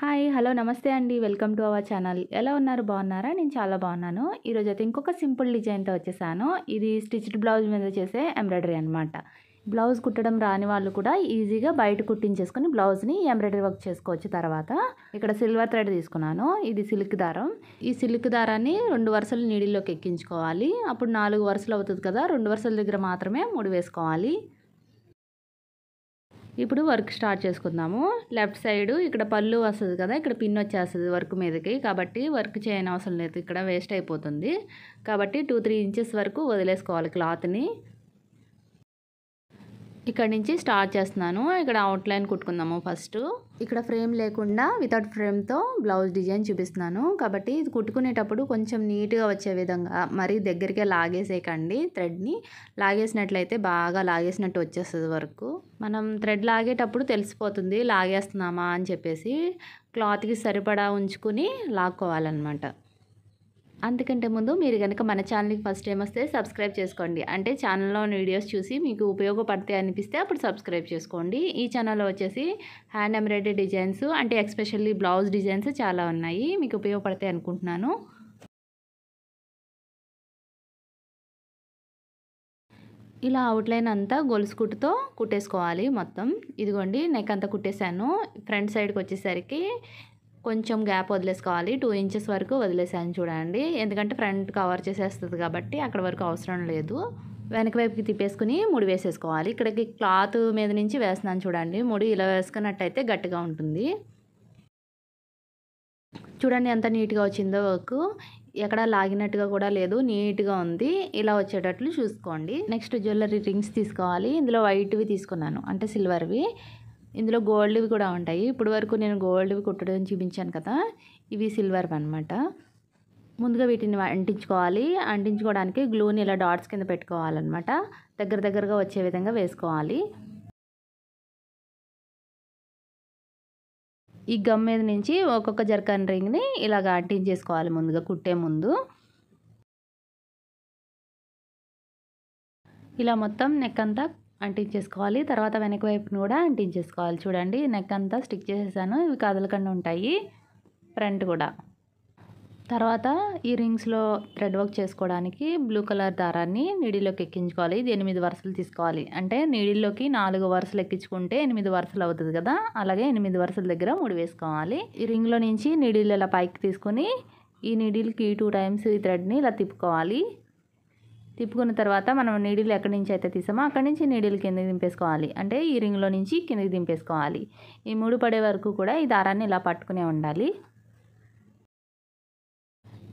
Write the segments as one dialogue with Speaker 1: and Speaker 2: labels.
Speaker 1: hi hello నమస్తే అండి welcome to our channel ఎలా ఉన్నారు బాగున్నారా నేను చాలా బాగున్నాను ఈరోజు అయితే ఇంకొక సింపుల్ డిజైన్తో వచ్చేసాను ఇది స్టిచ్డ్ బ్లౌజ్ మీద చేసే ఎంబ్రాయిడరీ అనమాట బ్లౌజ్ కుట్టడం రాని వాళ్ళు కూడా ఈజీగా బయట కుట్టించేసుకొని బ్లౌజ్ని ఎంబ్రాయిడరీ వర్క్ చేసుకోవచ్చు తర్వాత ఇక్కడ సిల్వర్ థ్రెడ్ తీసుకున్నాను ఇది సిల్క్ దారం ఈ సిల్క్ దారాన్ని రెండు వరుసలు నీడిల్లోకి ఎక్కించుకోవాలి అప్పుడు నాలుగు వరుసలు అవుతుంది కదా రెండు వరుసల దగ్గర మాత్రమే ముడి వేసుకోవాలి ఇప్పుడు వర్క్ స్టార్ట్ చేసుకుందాము లెఫ్ట్ సైడ్ ఇక్కడ పళ్ళు వస్తుంది కదా ఇక్కడ పిన్ వచ్చేస్తుంది వర్క్ మీదకి కాబట్టి వర్క్ చేయనవసరం లేదు ఇక్కడ వేస్ట్ అయిపోతుంది కాబట్టి టూ త్రీ ఇంచెస్ వరకు వదిలేసుకోవాలి క్లాత్ని ఇక్కడ నుంచి స్టార్ట్ చేస్తున్నాను ఇక్కడ అవుట్లైన్ కుట్టుకుందాము ఫస్ట్ ఇక్కడ ఫ్రేమ్ లేకుండా వితౌట్ ఫ్రేమ్తో బ్లౌజ్ డిజైన్ చూపిస్తున్నాను కాబట్టి ఇది కుట్టుకునేటప్పుడు కొంచెం నీట్గా వచ్చే విధంగా మరీ దగ్గరికే లాగేసేయకండి థ్రెడ్ని లాగేసినట్లయితే బాగా లాగేసినట్టు వచ్చేస్తుంది వరకు మనం థ్రెడ్ లాగేటప్పుడు తెలిసిపోతుంది లాగేస్తున్నామా అని చెప్పేసి క్లాత్కి సరిపడా ఉంచుకుని లాక్కోవాలన్నమాట అందుకంటే ముందు మీరు కనుక మన ఛానల్కి ఫస్ట్ టైం వస్తే సబ్స్క్రైబ్ చేసుకోండి అంటే ఛానల్లో వీడియోస్ చూసి మీకు ఉపయోగపడతాయి అనిపిస్తే అప్పుడు సబ్స్క్రైబ్ చేసుకోండి ఈ ఛానల్లో వచ్చేసి హ్యాండ్ ఎంబ్రాయిడరీ డిజైన్స్ అంటే ఎక్స్పెషల్లీ బ్లౌజ్ డిజైన్స్ చాలా ఉన్నాయి మీకు ఉపయోగపడతాయి అనుకుంటున్నాను ఇలా అవుట్లైన్ అంతా గొలుసు కుట్టుతో కుట్టేసుకోవాలి మొత్తం ఇదిగోండి నెక్ అంతా కుట్టేశాను ఫ్రంట్ సైడ్కి వచ్చేసరికి కొంచెం గ్యాప్ వదిలేసుకోవాలి టూ ఇంచెస్ వరకు వదిలేసాను చూడండి ఎందుకంటే ఫ్రంట్ కవర్ చేసేస్తుంది కాబట్టి అక్కడ వరకు అవసరం లేదు వెనక వైపుకి తిప్పేసుకుని ముడి వేసేసుకోవాలి ఇక్కడికి క్లాత్ మీద నుంచి వేస్తున్నాను చూడండి ముడి ఇలా వేసుకున్నట్టయితే గట్టిగా ఉంటుంది చూడండి ఎంత నీట్గా వచ్చిందో వర్క్ ఎక్కడ లాగినట్టుగా కూడా లేదు నీట్గా ఉంది ఇలా వచ్చేటట్లు చూసుకోండి నెక్స్ట్ జ్యువెలరీ రింగ్స్ తీసుకోవాలి ఇందులో వైట్వి తీసుకున్నాను అంటే సిల్వర్వి ఇందులో గోల్డ్వి కూడా ఉంటాయి ఇప్పుడు వరకు నేను గోల్డ్వి కుట్టడం చూపించాను కదా ఇవి సిల్వర్వి అనమాట ముందుగా వీటిని అంటించుకోవాలి అంటించుకోవడానికి గ్లూని ఇలా డాట్స్ కింద పెట్టుకోవాలన్నమాట దగ్గర దగ్గరగా వచ్చే విధంగా వేసుకోవాలి ఈ గమ్ మీద నుంచి ఒక్కొక్క జర్కన్ రింగ్ని ఇలాగ అంటించేసుకోవాలి ముందుగా కుట్టే ముందు ఇలా మొత్తం నెక్ అంతా అంటించేసుకోవాలి తర్వాత వెనక వైపును కూడా అంటించేసుకోవాలి చూడండి నెక్ అంతా స్టిక్ చేసేసాను ఇవి కదలకుండా ఉంటాయి ఫ్రంట్ కూడా తర్వాత ఈ రింగ్స్లో థ్రెడ్ వర్క్ చేసుకోవడానికి బ్లూ కలర్ దారాన్ని నీడిలోకి ఎక్కించుకోవాలి ఇది ఎనిమిది వరుసలు తీసుకోవాలి అంటే నీడిల్లోకి నాలుగు వరుసలు ఎక్కించుకుంటే ఎనిమిది వరుసలు అవుతుంది కదా అలాగే ఎనిమిది వరుసల దగ్గర మూడు వేసుకోవాలి ఈ రింగ్లో నుంచి నీడిలు ఇలా పైకి తీసుకుని ఈ నీడిల్కి టూ టైమ్స్ ఈ థ్రెడ్ని ఇలా తిప్పుకోవాలి తిప్పుకున్న తర్వాత మనం నీడిల్ ఎక్కడి నుంచి అయితే తీసామో అక్కడి నుంచి నీడిల్ కిందకి దింపేసుకోవాలి అంటే ఈ రింగ్లో నుంచి కిందకి దింపేసుకోవాలి ఈ మూడు పడే వరకు కూడా ఈ దారాన్ని ఇలా పట్టుకునే ఉండాలి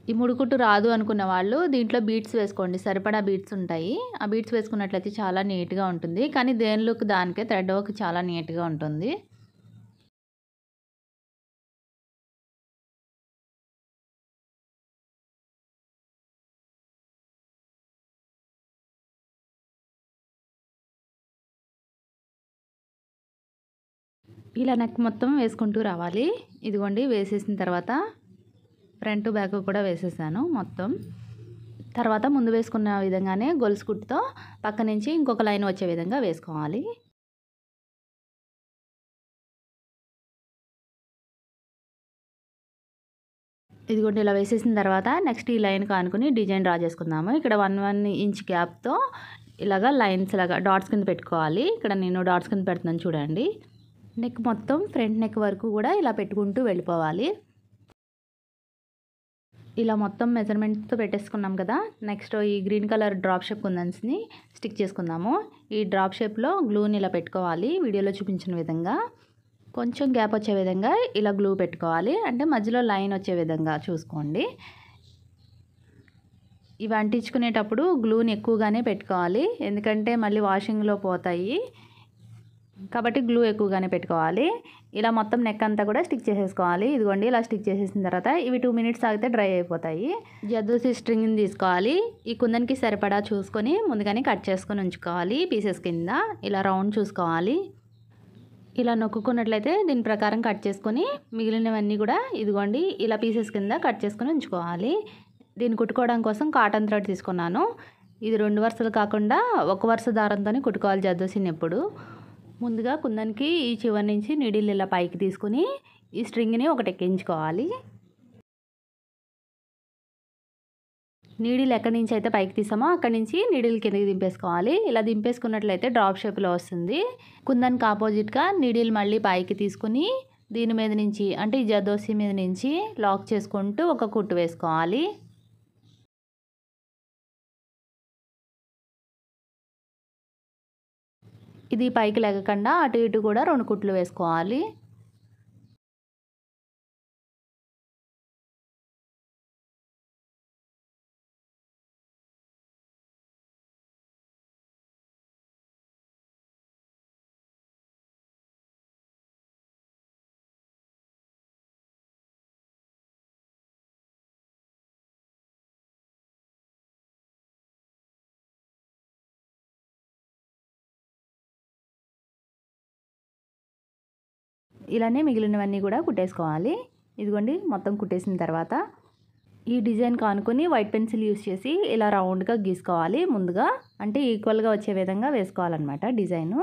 Speaker 1: ఈ ముడుకుట్టు రాదు అనుకున్న వాళ్ళు దీంట్లో బీట్స్ వేసుకోండి సరిపడా బీట్స్ ఉంటాయి ఆ బీట్స్ వేసుకున్నట్లయితే చాలా నీట్గా ఉంటుంది కానీ దేనిలోకి దానికే థ్రెడ్ వర్క్ చాలా నీట్గా ఉంటుంది ఇలా నెక్ మొత్తం వేసుకుంటూ రావాలి ఇదిగోండి వేసేసిన తర్వాత ఫ్రంట్ బ్యాక్ కూడా వేసేసాను మొత్తం తర్వాత ముందు వేసుకున్న విధంగానే గొలుసు కుట్టుతో పక్క నుంచి ఇంకొక లైన్ వచ్చే విధంగా వేసుకోవాలి ఇదిగోండి ఇలా వేసేసిన తర్వాత నెక్స్ట్ ఈ లైన్కి ఆనుకుని డిజైన్ డ్రా చేసుకుందాము ఇక్కడ వన్ వన్ ఇంచ్ గ్యాప్తో ఇలాగా లైన్స్ లాగా డాట్స్ కింద పెట్టుకోవాలి ఇక్కడ నేను డాట్స్ కింద పెడుతున్నాను చూడండి నెక్ మొత్తం ఫ్రంట్ నెక్ వరకు కూడా ఇలా పెట్టుకుంటూ వెళ్ళిపోవాలి ఇలా మొత్తం మెజర్మెంట్తో పెట్టేసుకున్నాం కదా నెక్స్ట్ ఈ గ్రీన్ కలర్ డ్రాప్ షేప్ కుందన్స్ని స్టిక్ చేసుకుందాము ఈ డ్రాప్ షేప్లో గ్లూని ఇలా పెట్టుకోవాలి వీడియోలో చూపించిన విధంగా కొంచెం గ్యాప్ వచ్చే విధంగా ఇలా గ్లూ పెట్టుకోవాలి అంటే మధ్యలో లైన్ వచ్చే విధంగా చూసుకోండి ఇవి అంటించుకునేటప్పుడు గ్లూని ఎక్కువగానే పెట్టుకోవాలి ఎందుకంటే మళ్ళీ వాషింగ్లో పోతాయి కాబట్టి గ్లూ ఎక్కువగానే పెట్టుకోవాలి ఇలా మొత్తం నెక్ అంతా కూడా స్టిక్ చేసేసుకోవాలి ఇదిగోండి ఇలా స్టిక్ చేసేసిన తర్వాత ఇవి టూ మినిట్స్ ఆగితే డ్రై అయిపోతాయి జద్దూసి స్ట్రింగ్ని తీసుకోవాలి ఈ కుందనికి సరిపడా చూసుకొని ముందుగానే కట్ చేసుకొని ఉంచుకోవాలి పీసెస్ కింద ఇలా రౌండ్ చూసుకోవాలి ఇలా నొక్కున్నట్లయితే దీని ప్రకారం కట్ చేసుకొని మిగిలినవన్నీ కూడా ఇదిగోండి ఇలా పీసెస్ కింద కట్ చేసుకొని ఉంచుకోవాలి దీన్ని కుట్టుకోవడం కోసం కాటన్ థ్రెడ్ తీసుకున్నాను ఇది రెండు వరుసలు కాకుండా ఒక వరుస దారంతోనే కుట్టుకోవాలి జద్దోసిని ఎప్పుడు ముందుగా కుందనికి ఈ చివరి నుంచి నీడిల్ ఇలా పైకి తీసుకుని ఈ స్ట్రింగ్ని ఒకటి ఎక్కించుకోవాలి నీడిల్ ఎక్కడి నుంచి అయితే పైకి తీసామో అక్కడి నుంచి నీడిల్ కిందకి దింపేసుకోవాలి ఇలా దింపేసుకున్నట్లయితే డ్రాప్ షేప్లో వస్తుంది కుందనికి ఆపోజిట్గా నీడిల్ మళ్ళీ పైకి తీసుకుని దీని మీద నుంచి అంటే ఈ జదోసి మీద నుంచి లాక్ చేసుకుంటూ ఒక కుట్టు వేసుకోవాలి ఇది పైకి లెగకుండా అటు ఇటు కూడా రెండు కుట్లు వేసుకోవాలి ఇలానే మిగిలినవన్నీ కూడా కుట్టేసుకోవాలి ఇదిగోండి మొత్తం కుట్టేసిన తర్వాత ఈ డిజైన్ కానుకొని వైట్ పెన్సిల్ యూస్ చేసి ఇలా రౌండ్గా గీసుకోవాలి ముందుగా అంటే ఈక్వల్గా వచ్చే విధంగా వేసుకోవాలన్నమాట డిజైను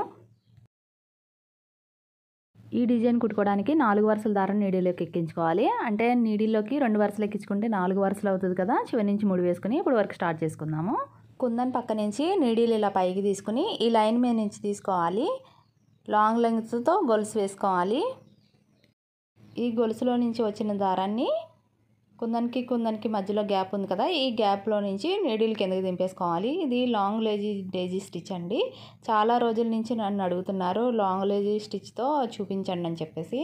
Speaker 1: ఈ డిజైన్ కుట్టుకోవడానికి నాలుగు వరుసల దారం నీడీలోకి ఎక్కించుకోవాలి అంటే నీడీలోకి రెండు వరుసలు ఎక్కించుకుంటే నాలుగు వరుసలు అవుతుంది కదా చివరి నుంచి మూడు వేసుకుని ఇప్పుడు వరకు స్టార్ట్ చేసుకుందాము కుందన్ పక్క నుంచి నీడీలు ఇలా పైకి తీసుకుని ఈ లైన్ మీద నుంచి తీసుకోవాలి లాంగ్ లెంగ్త్తో గొలుసు వేసుకోవాలి ఈ గొలుసులో నుంచి వచ్చిన దారాన్ని కుందనికి కుందనికి మధ్యలో గ్యాప్ ఉంది కదా ఈ గ్యాప్లో నుంచి నీడిల్ కిందకి దింపేసుకోవాలి ఇది లాంగ్ లేజీ డేజీ స్టిచ్ అండి చాలా రోజుల నుంచి నన్ను అడుగుతున్నారు లాంగ్ లేజీ స్టిచ్తో చూపించండి అని చెప్పేసి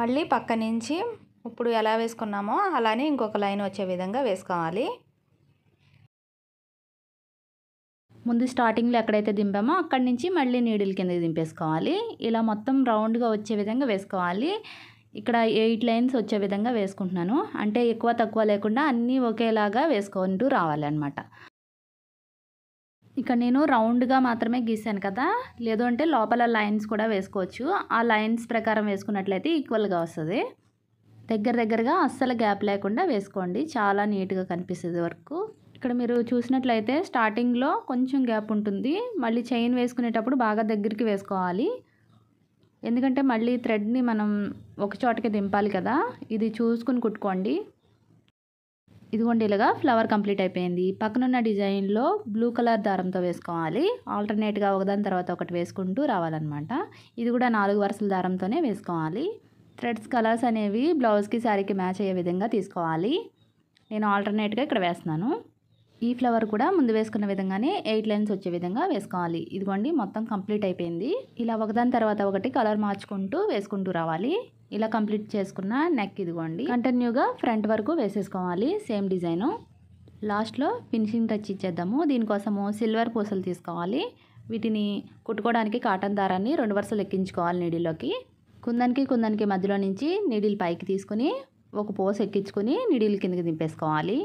Speaker 1: మళ్ళీ పక్క నుంచి ఇప్పుడు ఎలా వేసుకున్నామో అలానే ఇంకొక లైన్ వచ్చే విధంగా వేసుకోవాలి ముందు స్టార్టింగ్లో ఎక్కడైతే దింపామో అక్కడి నుంచి మళ్ళీ నీడిల్ కింద దింపేసుకోవాలి ఇలా మొత్తం రౌండ్గా వచ్చే విధంగా వేసుకోవాలి ఇక్కడ ఎయిట్ లైన్స్ వచ్చే విధంగా వేసుకుంటున్నాను అంటే ఎక్కువ తక్కువ లేకుండా అన్నీ ఒకేలాగా వేసుకుంటూ రావాలన్నమాట ఇక నేను రౌండ్గా మాత్రమే గీసాను కదా లేదు అంటే లోపల లైన్స్ కూడా వేసుకోవచ్చు ఆ లైన్స్ ప్రకారం వేసుకున్నట్లయితే ఈక్వల్గా వస్తుంది దగ్గర దగ్గరగా అస్సలు గ్యాప్ లేకుండా వేసుకోండి చాలా నీట్గా కనిపిస్తుంది వరకు ఇక్కడ మీరు చూసినట్లయితే స్టార్టింగ్లో కొంచెం గ్యాప్ ఉంటుంది మళ్ళీ చైన్ వేసుకునేటప్పుడు బాగా దగ్గరికి వేసుకోవాలి ఎందుకంటే మళ్ళీ థ్రెడ్ని మనం ఒక చోటకి దింపాలి కదా ఇది చూసుకుని కుట్టుకోండి ఇదిగోండి ఇలాగా ఫ్లవర్ కంప్లీట్ అయిపోయింది పక్కనున్న డిజైన్లో బ్లూ కలర్ దారంతో వేసుకోవాలి ఆల్టర్నేట్గా ఒకదాని తర్వాత ఒకటి వేసుకుంటూ రావాలన్నమాట ఇది కూడా నాలుగు వరుసల దారంతోనే వేసుకోవాలి థ్రెడ్స్ కలర్స్ అనేవి బ్లౌజ్కి శారీకి మ్యాచ్ అయ్యే విధంగా తీసుకోవాలి నేను ఆల్టర్నేట్గా ఇక్కడ వేస్తున్నాను ఈ ఫ్లవర్ కూడా ముందు వేసుకున్న విధంగానే ఎయిట్ లైన్స్ వచ్చే విధంగా వేసుకోవాలి ఇదిగోండి మొత్తం కంప్లీట్ అయిపోయింది ఇలా ఒకదాని తర్వాత ఒకటి కలర్ మార్చుకుంటూ వేసుకుంటూ రావాలి ఇలా కంప్లీట్ చేసుకున్న నెక్ ఇదిగోండి కంటిన్యూగా ఫ్రంట్ వరకు వేసేసుకోవాలి సేమ్ డిజైను లాస్ట్లో ఫినిషింగ్ టచ్ ఇచ్చేద్దాము దీనికోసము సిల్వర్ పూసలు తీసుకోవాలి వీటిని కుట్టుకోవడానికి కాటన్ దారాన్ని రెండు వరుసలు ఎక్కించుకోవాలి నీడిల్లోకి కుందనికి కుందనికి మధ్యలో నుంచి నీడిల్ పైకి తీసుకుని ఒక పోస్ ఎక్కించుకుని నీడిల్ కిందకి దింపేసుకోవాలి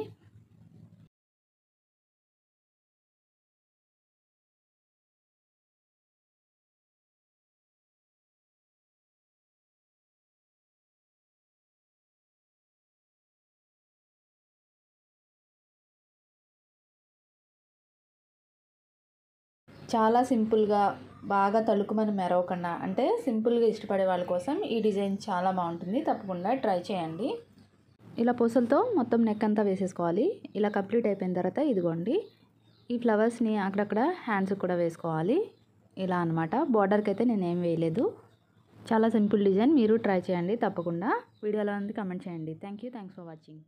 Speaker 1: చాలా సింపుల్గా బాగా తలుకుమని మెరవకుండా అంటే సింపుల్గా ఇష్టపడే వాళ్ళ కోసం ఈ డిజైన్ చాలా బాగుంటుంది తప్పకుండా ట్రై చేయండి ఇలా పూసలతో మొత్తం నెక్ అంతా వేసేసుకోవాలి ఇలా కంప్లీట్ అయిపోయిన తర్వాత ఇదిగోండి ఈ ఫ్లవర్స్ని అక్కడక్కడ హ్యాండ్స్కి కూడా వేసుకోవాలి ఇలా అనమాట బార్డర్కి అయితే నేను ఏం వేయలేదు చాలా సింపుల్ డిజైన్ మీరు ట్రై చేయండి తప్పకుండా వీడియోలో ఉంది కమెంట్ చేయండి thank you thanks for watching